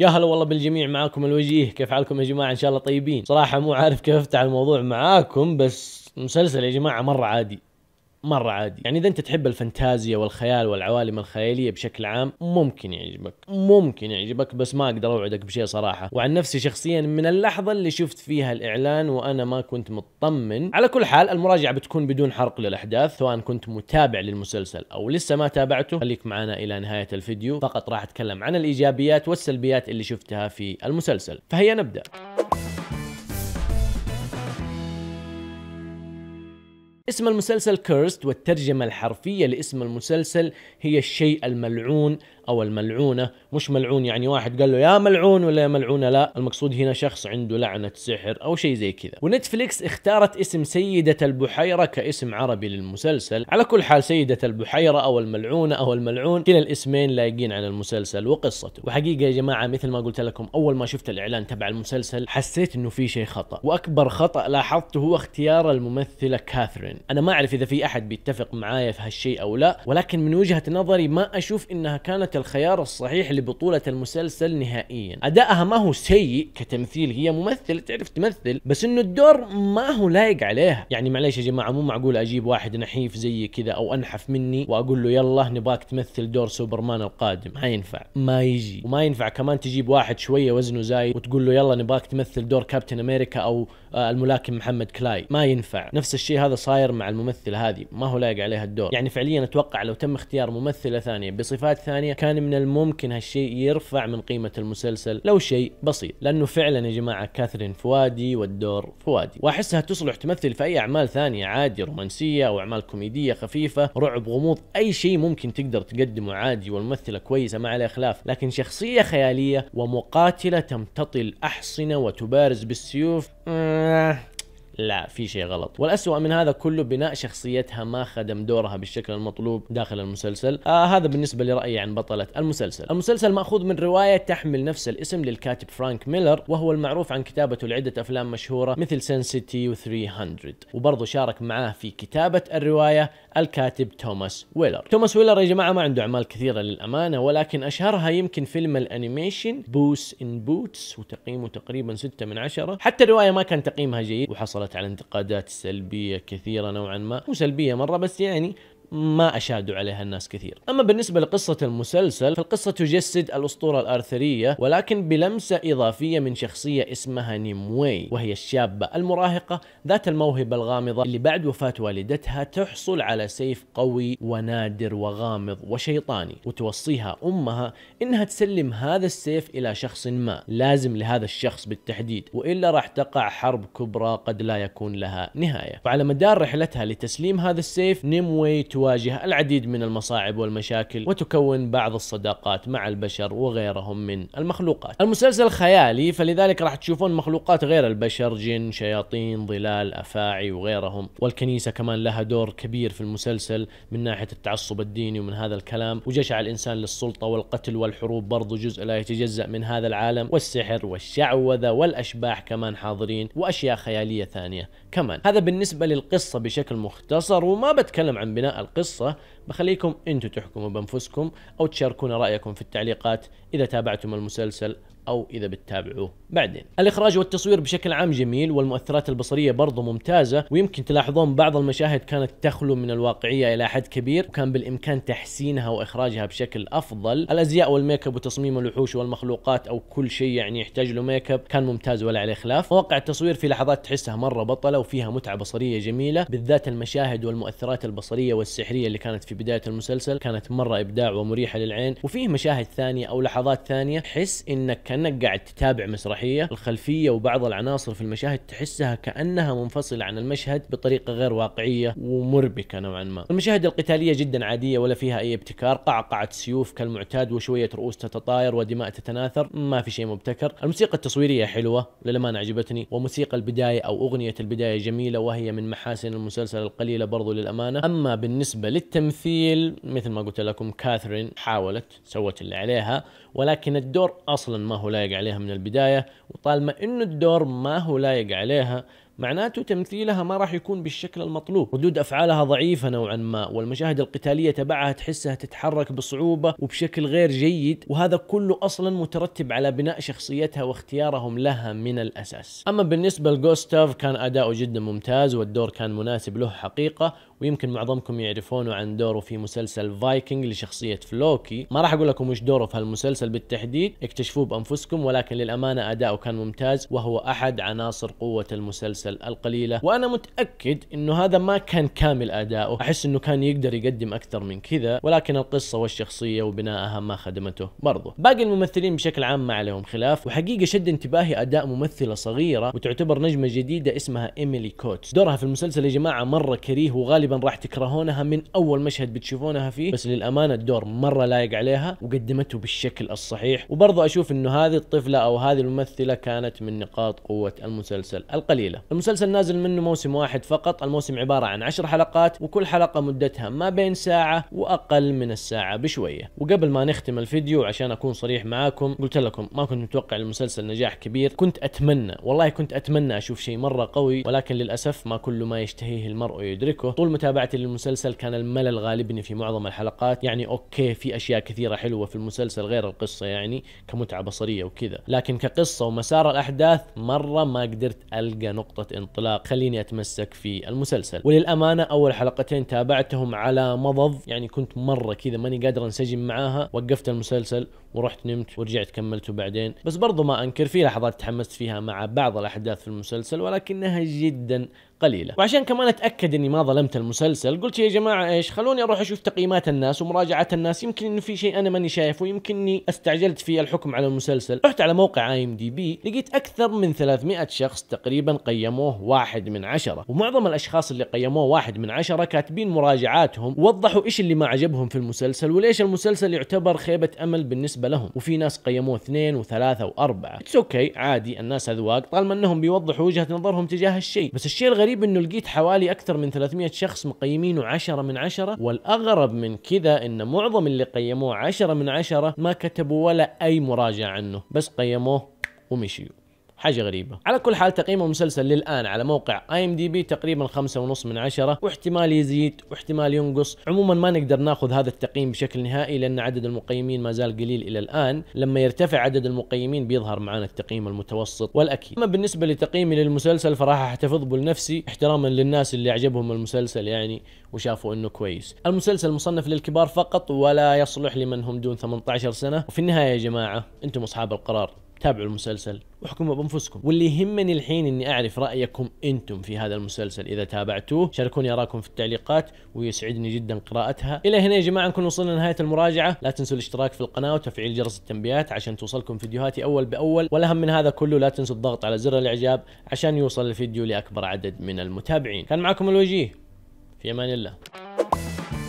يا هلا والله بالجميع معاكم الوجيه كيف حالكم يا جماعه ان شاء الله طيبين صراحه مو عارف كيف افتح الموضوع معاكم بس مسلسل يا جماعه مره عادي مره عادي يعني اذا انت تحب الفانتازيا والخيال والعوالم الخياليه بشكل عام ممكن يعجبك ممكن يعجبك بس ما اقدر اوعدك بشيء صراحه وعن نفسي شخصيا من اللحظه اللي شفت فيها الاعلان وانا ما كنت مطمن على كل حال المراجعه بتكون بدون حرق للاحداث سواء كنت متابع للمسلسل او لسه ما تابعته خليك معنا الى نهايه الفيديو فقط راح اتكلم عن الايجابيات والسلبيات اللي شفتها في المسلسل فهيا نبدا اسم المسلسل كيرست والترجمة الحرفية لاسم المسلسل هي الشيء الملعون او الملعونه مش ملعون يعني واحد قال له يا ملعون ولا يا ملعونه لا المقصود هنا شخص عنده لعنه سحر او شيء زي كذا ونتفليكس اختارت اسم سيده البحيره كاسم عربي للمسلسل على كل حال سيده البحيره او الملعونه او الملعون كلا الاسمين لايقين على المسلسل وقصته وحقيقه يا جماعه مثل ما قلت لكم اول ما شفت الاعلان تبع المسلسل حسيت انه في شيء خطا واكبر خطا لاحظته هو اختيار الممثله كاثرين انا ما اعرف اذا في احد بيتفق معايا في هالشيء او لا ولكن من وجهه نظري ما اشوف انها كانت الخيار الصحيح لبطولة المسلسل نهائيا أدائها ما هو سيء كتمثيل هي ممثلة تعرف تمثل بس انه الدور ما هو لايق عليها يعني معليش يا جماعة مو معقول اجيب واحد نحيف زي كذا او انحف مني واقول له يلا نباك تمثل دور سوبرمان القادم ما ينفع ما يجي وما ينفع كمان تجيب واحد شوية وزنه زايد وتقول له يلا نباك تمثل دور كابتن امريكا او آه، الملاكم محمد كلاي ما ينفع نفس الشيء هذا صاير مع الممثلة هذه ما هو لايق عليها الدور يعني فعليا اتوقع لو تم اختيار ممثلة ثانية بصفات ثانية كان كان من الممكن هالشيء يرفع من قيمة المسلسل لو شيء بسيط لأنه فعلا يا جماعة كاثرين فوادي والدور فوادي وأحسها تصلح تمثل في أي أعمال ثانية عادي رومانسية أو أعمال كوميدية خفيفة رعب غموض أي شيء ممكن تقدر تقدمه عادي والممثلة كويسة ما عليها خلاف لكن شخصية خيالية ومقاتلة تمتطي الأحصنة وتبارز بالسيوف آه، لا في شيء غلط والأسوأ من هذا كله بناء شخصيتها ما خدم دورها بالشكل المطلوب داخل المسلسل آه هذا بالنسبة لرأيي عن بطلة المسلسل المسلسل مأخوذ من رواية تحمل نفس الاسم للكاتب فرانك ميلر وهو المعروف عن كتابته لعدة أفلام مشهورة مثل سنسيتي و300 وبرضه شارك معاه في كتابة الرواية الكاتب توماس ويلر توماس ويلر يا جماعة ما عنده أعمال كثيرة للأمانة ولكن أشهرها يمكن فيلم الأنيميشن بوس إن بوتس وتقييمه تقريبا 6 من 10 حتى الرواية ما كان تقييمها جيد وحصلت مرت على انتقادات سلبيه كثيره نوعا ما مو سلبيه مره بس يعني ما أشادوا عليها الناس كثير أما بالنسبة لقصة المسلسل فالقصة تجسد الأسطورة الآرثرية ولكن بلمسة إضافية من شخصية اسمها نيموي وهي الشابة المراهقة ذات الموهبة الغامضة اللي بعد وفاة والدتها تحصل على سيف قوي ونادر وغامض وشيطاني وتوصيها أمها إنها تسلم هذا السيف إلى شخص ما لازم لهذا الشخص بالتحديد وإلا راح تقع حرب كبرى قد لا يكون لها نهاية فعلى مدار رحلتها لتسليم هذا السيف نيموي تواجه العديد من المصاعب والمشاكل وتكون بعض الصداقات مع البشر وغيرهم من المخلوقات المسلسل خيالي فلذلك راح تشوفون مخلوقات غير البشر جن شياطين ظلال أفاعي وغيرهم والكنيسة كمان لها دور كبير في المسلسل من ناحية التعصب الديني ومن هذا الكلام وجشع الإنسان للسلطة والقتل والحروب برضو جزء لا يتجزأ من هذا العالم والسحر والشعوذة والأشباح كمان حاضرين وأشياء خيالية ثانية كمان هذا بالنسبة للقصة بشكل مختصر وما بتكلم عن بناء القصة بخليكم انتم تحكموا بانفسكم او تشاركونا رأيكم في التعليقات اذا تابعتم المسلسل او اذا بتتابعوه بعدين الاخراج والتصوير بشكل عام جميل والمؤثرات البصريه برضه ممتازه ويمكن تلاحظون بعض المشاهد كانت تخلو من الواقعيه الى حد كبير وكان بالامكان تحسينها واخراجها بشكل افضل الازياء والميك اب وتصميم الوحوش والمخلوقات او كل شيء يعني يحتاج له ميك اب كان ممتاز ولا عليه خلاف مواقع التصوير في لحظات تحسها مره بطله وفيها متعه بصريه جميله بالذات المشاهد والمؤثرات البصريه والسحريه اللي كانت في بدايه المسلسل كانت مره ابداع ومريحه للعين وفيه مشاهد ثانيه او لحظات ثانيه تحس انك كانك قاعد تتابع مسرحيه الخلفيه وبعض العناصر في المشاهد تحسها كانها منفصله عن المشهد بطريقه غير واقعيه ومربكه نوعا ما المشاهد القتاليه جدا عاديه ولا فيها اي ابتكار قعقعه سيوف كالمعتاد وشويه رؤوس تتطاير ودماء تتناثر ما في شيء مبتكر الموسيقى التصويريه حلوه للامانه عجبتني وموسيقى البدايه او اغنيه البدايه جميله وهي من محاسن المسلسل القليله برضو للامانه اما بالنسبه للتمثيل مثل ما قلت لكم كاثرين حاولت سوت اللي عليها ولكن الدور اصلا ما هو لايق عليها من البداية وطالما انه الدور ما هو لايق عليها معناته تمثيلها ما راح يكون بالشكل المطلوب ردود أفعالها ضعيفة نوعا ما والمشاهد القتالية تبعها تحسها تتحرك بصعوبة وبشكل غير جيد وهذا كله أصلا مترتب على بناء شخصيتها واختيارهم لها من الأساس أما بالنسبة لجوستاف كان أداؤه جدا ممتاز والدور كان مناسب له حقيقة ويمكن معظمكم يعرفونه عن دوره في مسلسل فايكنج لشخصية فلوكي ما راح أقول لكم وش دوره في هالمسلسل بالتحديد اكتشفوه بأنفسكم ولكن للأمانة أداؤه كان ممتاز وهو أحد عناصر قوة المسلسل المسلسل القليله وانا متاكد انه هذا ما كان كامل اداؤه احس انه كان يقدر يقدم اكثر من كذا ولكن القصه والشخصيه وبنائها ما خدمته برضه باقي الممثلين بشكل عام ما عليهم خلاف وحقيقه شد انتباهي اداء ممثله صغيره وتعتبر نجمه جديده اسمها ايميلي كوتس دورها في المسلسل يا جماعه مره كريه وغالبا راح تكرهونها من اول مشهد بتشوفونها فيه بس للامانه الدور مره لايق عليها وقدمته بالشكل الصحيح وبرضه اشوف انه هذه الطفله او هذه الممثله كانت من نقاط قوه المسلسل القليله المسلسل نازل منه موسم واحد فقط الموسم عبارة عن عشر حلقات وكل حلقة مدتها ما بين ساعة وأقل من الساعة بشوية وقبل ما نختم الفيديو عشان أكون صريح معاكم قلت لكم ما كنت متوقع المسلسل نجاح كبير كنت أتمنى والله كنت أتمنى أشوف شيء مرة قوي ولكن للأسف ما كل ما يشتهيه المرء يدركه طول متابعتي للمسلسل كان الملل غالبني في معظم الحلقات يعني أوكي في أشياء كثيرة حلوة في المسلسل غير القصة يعني كمتعة بصرية وكذا لكن كقصة ومسار الأحداث مرة ما قدرت ألقى نقطة انطلاق خليني أتمسك في المسلسل وللأمانة أول حلقتين تابعتهم على مضض يعني كنت مرة كذا ماني قادر أنسجم معاها وقفت المسلسل ورحت نمت ورجعت كملته بعدين بس برضو ما أنكر في لحظات تحمست فيها مع بعض الأحداث في المسلسل ولكنها جدا قليله وعشان كمان اتاكد اني ما ظلمت المسلسل قلت يا جماعه ايش خلوني اروح اشوف تقييمات الناس ومراجعات الناس يمكن انه في شيء انا ماني شايفه يمكن اني استعجلت في الحكم على المسلسل رحت على موقع اي ام دي بي لقيت اكثر من 300 شخص تقريبا قيموه واحد من عشرة ومعظم الاشخاص اللي قيموه واحد من عشرة كاتبين مراجعاتهم ووضحوا ايش اللي ما عجبهم في المسلسل وليش المسلسل يعتبر خيبه امل بالنسبه لهم وفي ناس قيموه اثنين وثلاثه واربعه اتس اوكي عادي الناس اذواق طالما انهم بيوضحوا وجهه نظرهم تجاه الشيء بس الشيء الغريب الغريب انه لقيت حوالي اكثر من 300 شخص مقيمينه 10 من 10 والاغرب من كذا ان معظم اللي قيموه 10 من 10 ما كتبوا ولا اي مراجعه عنه بس قيموه ومشيوا حاجه غريبه على كل حال تقييم المسلسل للان على موقع اي ام دي بي تقريبا خمسة ونص من عشرة واحتمال يزيد واحتمال ينقص عموما ما نقدر ناخذ هذا التقييم بشكل نهائي لان عدد المقيمين ما زال قليل الى الان لما يرتفع عدد المقيمين بيظهر معنا التقييم المتوسط والاكيد اما بالنسبه لتقييمي للمسلسل فراح احتفظ به لنفسي احتراما للناس اللي عجبهم المسلسل يعني وشافوا انه كويس المسلسل مصنف للكبار فقط ولا يصلح لمن هم دون 18 سنه وفي النهايه يا جماعه انتم اصحاب القرار تابعوا المسلسل واحكموا بانفسكم واللي يهمني الحين اني اعرف رايكم انتم في هذا المسلسل اذا تابعتوه شاركوني اراكم في التعليقات ويسعدني جدا قراءتها الى هنا يا جماعه نكون وصلنا لنهايه المراجعه لا تنسوا الاشتراك في القناه وتفعيل جرس التنبيهات عشان توصلكم فيديوهاتي اول باول والاهم من هذا كله لا تنسوا الضغط على زر الاعجاب عشان يوصل الفيديو لاكبر عدد من المتابعين كان معكم الوجيه في امان الله